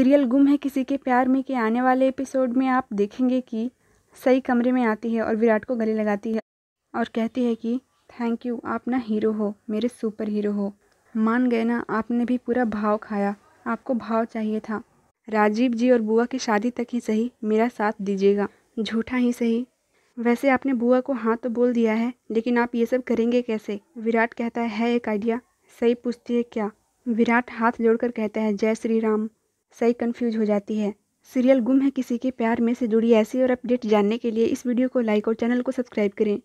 serial गुम है किसी के प्यार में के आने वाले एपिसोड में आप देखेंगे कि सही कमरे में आती है और विराट को गले लगाती है और कहती है कि थैंक यू आप ना हीरो हो मेरे सुपर हीरो हो मान गए ना आपने भी पूरा भाव खाया आपको भाव चाहिए था राजीव जी और बुआ की शादी तक ही सही मेरा साथ दीजिएगा झूठा ही सही वैसे आपने बुआ को हाँ तो बोल दिया है लेकिन आप ये सब करेंगे कैसे विराट कहता है, है एक आइडिया सही पूछती है क्या विराट हाथ जोड़कर कहता है जय श्री राम सही कन्फ्यूज हो जाती है सीरियल गुम है किसी के प्यार में से जुड़ी ऐसी और अपडेट जानने के लिए इस वीडियो को लाइक और चैनल को सब्सक्राइब करें